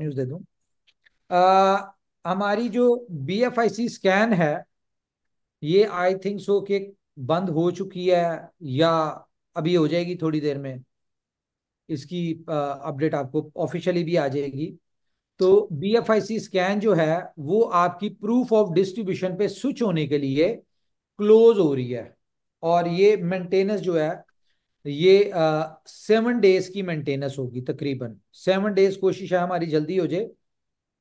news दे दू हमारी जो B F I C scan है ये आई थिंक सो के बंद हो चुकी है या अभी हो जाएगी थोड़ी देर में इसकी अपडेट आपको ऑफिशियली भी आ जाएगी तो B F I C scan जो है वो आपकी प्रूफ ऑफ डिस्ट्रीब्यूशन पे स्विच होने के लिए क्लोज हो रही है और ये मेंटेनेंस जो है तो ये सेवन डेज की मेंटेनेंस होगी तकरीबन सेवन डेज कोशिश है हमारी जल्दी हो जाए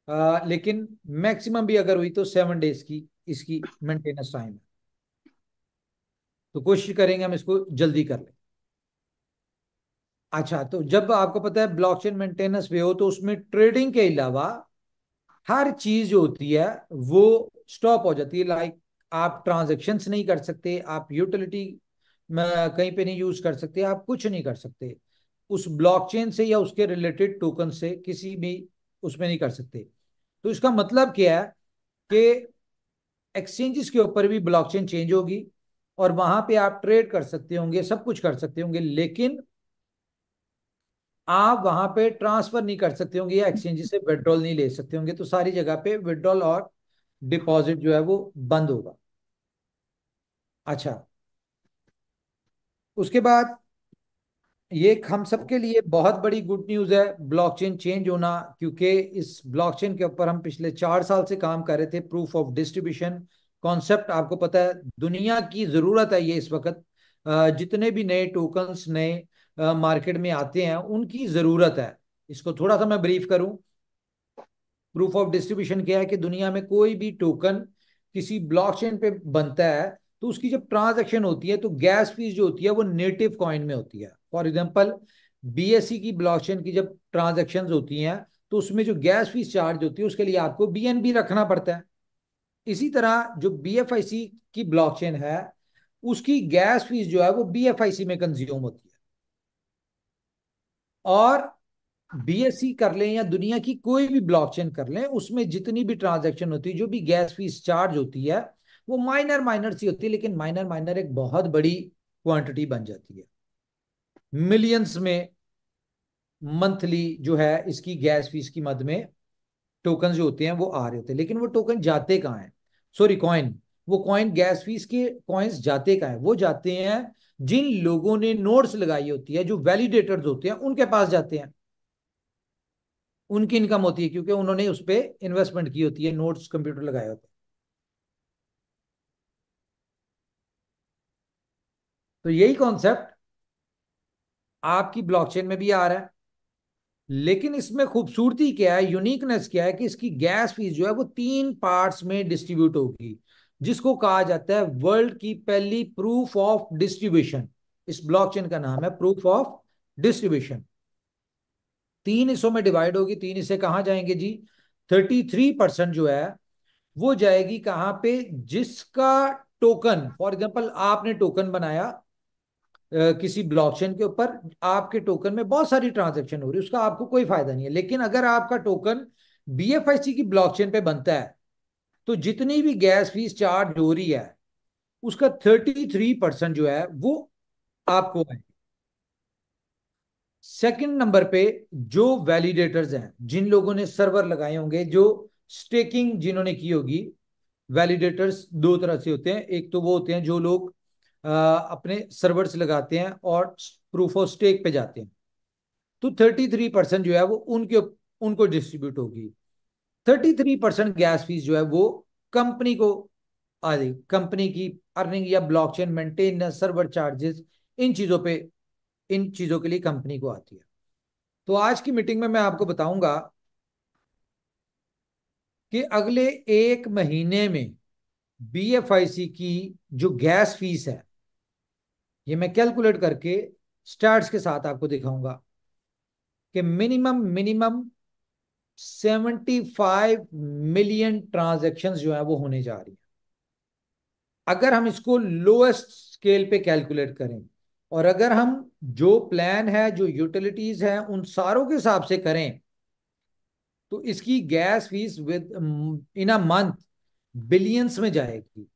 आ, लेकिन मैक्सिमम भी अगर हुई तो सेवन डेज की इसकी मेंटेनेंस टाइम है तो कोशिश करेंगे हम इसको जल्दी कर लें अच्छा तो जब आपको पता है ब्लॉकचेन मेंटेनेंस वे हो तो उसमें ट्रेडिंग के अलावा हर चीज जो होती है वो स्टॉप हो जाती है लाइक आप ट्रांजेक्शन नहीं कर सकते आप यूटिलिटी कहीं पे नहीं यूज कर सकते आप कुछ नहीं कर सकते उस ब्लॉकचेन से या उसके रिलेटेड टोकन से किसी भी उसमें नहीं कर सकते तो इसका मतलब क्या है कि एक्सचेंजेस के ऊपर भी ब्लॉकचेन चेंज होगी और वहां पे आप ट्रेड कर सकते होंगे सब कुछ कर सकते होंगे लेकिन आप वहां पे ट्रांसफर नहीं कर सकते होंगे या एक्सचेंज से विड्रॉल नहीं ले सकते होंगे तो सारी जगह पे विड्रॉल और डिपॉजिट जो है वो बंद होगा अच्छा उसके बाद ये हम सबके लिए बहुत बड़ी गुड न्यूज़ है ब्लॉकचेन चेंज होना क्योंकि इस ब्लॉकचेन के ऊपर हम पिछले चार साल से काम कर रहे थे प्रूफ ऑफ डिस्ट्रीब्यूशन कॉन्सेप्ट आपको पता है दुनिया की ज़रूरत है ये इस वक्त जितने भी नए टोकन्स नए मार्केट में आते हैं उनकी ज़रूरत है इसको थोड़ा सा मैं ब्रीफ करूं प्रूफ ऑफ डिस्ट्रीब्यूशन क्या है कि दुनिया में कोई भी टोकन किसी ब्लॉकचेन पे बनता है तो उसकी जब ट्रांजेक्शन होती है तो गैस फीस जो होती है वो नेटिव कॉइन में होती है फॉर एग्जाम्पल बी की ब्लॉक की जब ट्रांजेक्शन होती हैं तो उसमें जो गैस फीस चार्ज होती है उसके लिए आपको बी रखना पड़ता है इसी तरह जो बी की ब्लॉक है उसकी गैस फीस जो है वो बी में कंज्यूम होती है और बी e कर लें या दुनिया की कोई भी ब्लॉकचेन कर लें उसमें जितनी भी ट्रांजैक्शन होती है जो भी गैस फीस चार्ज होती है वो माइनर माइनर सी होती है लेकिन माइनर माइनर एक बहुत बड़ी क्वांटिटी बन जाती है मिलियंस में मंथली जो है इसकी गैस फीस की मद में टोकन जो होते हैं वो आ रहे होते हैं लेकिन वो टोकन जाते कहाँ हैं सॉरी कॉइन वो कॉइन गैस फीस के कॉइन्स जाते कहाँ हैं वो जाते हैं जिन लोगों ने नोट्स लगाई होती है जो वैलिडेटर्स होते हैं उनके पास जाते हैं उनकी इनकम होती है क्योंकि उन्होंने उस पर इन्वेस्टमेंट की होती है नोट्स कंप्यूटर लगाए होते हैं तो यही कॉन्सेप्ट आपकी ब्लॉकचेन में भी आ रहा है लेकिन इसमें खूबसूरती क्या है यूनिकनेस क्या है कि इसकी गैस फीस जो है वो तीन पार्ट्स में डिस्ट्रीब्यूट होगी जिसको कहा जाता है वर्ल्ड की पहली प्रूफ ऑफ डिस्ट्रीब्यूशन इस ब्लॉकचेन का नाम है प्रूफ ऑफ डिस्ट्रीब्यूशन तीन हिस्सों में डिवाइड होगी तीन हिस्से कहां जाएंगे जी थर्टी थ्री परसेंट जो है वो जाएगी कहां पे जिसका टोकन फॉर एग्जाम्पल आपने टोकन बनाया किसी ब्लॉकचेन के ऊपर आपके टोकन में बहुत सारी ट्रांजेक्शन हो रही है उसका आपको कोई फायदा नहीं है लेकिन अगर आपका टोकन बी की ब्लॉकचेन पे बनता है तो जितनी भी गैस फीस चार्ज हो रही है उसका थर्टी थ्री परसेंट जो है वो आपको आएगी सेकंड नंबर पे जो वैलिडेटर्स हैं जिन लोगों ने सर्वर लगाए होंगे जो स्टेकिंग जिन्होंने की होगी वैलिडेटर्स दो तरह से होते हैं एक तो वो होते हैं जो लोग अपने सर्वर्स लगाते हैं और प्रूफ ऑफ स्टेक पे जाते हैं तो 33 परसेंट जो है वो उनके उनको डिस्ट्रीब्यूट होगी 33 परसेंट गैस फीस जो है वो कंपनी को आ जाएगी कंपनी की अर्निंग या ब्लॉकचेन मेंटेनेंस सर्वर चार्जेस इन चीज़ों पे इन चीज़ों के लिए कंपनी को आती है तो आज की मीटिंग में मैं आपको बताऊंगा कि अगले एक महीने में बी की जो गैस फीस है ये मैं कैलकुलेट करके स्टार्ट के साथ आपको दिखाऊंगा कि minimum minimum five million transaction जो है वो होने जा रही है अगर हम इसको लोएस्ट स्केल पे कैलकुलेट करें और अगर हम जो प्लान है जो यूटिलिटीज हैं उन सारों के हिसाब से करें तो इसकी gas fees within a month billions में जाएगी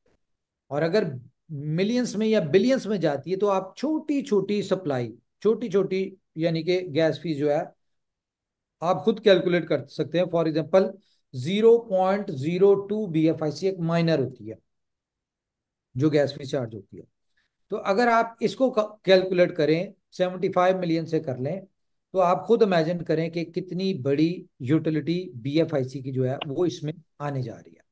और अगर मिलियंस में या बिलियंस में जाती है तो आप छोटी छोटी सप्लाई छोटी छोटी यानी कि गैस फीस जो है आप खुद कैलकुलेट कर सकते हैं फॉर एग्जांपल 0.02 सी एक माइनर होती है जो गैस फीस चार्ज होती है तो अगर आप इसको कैलकुलेट करें 75 मिलियन से कर लें तो आप खुद इमेजिन करें कि कितनी बड़ी यूटिलिटी सी की जो है वो इसमें आने जा रही है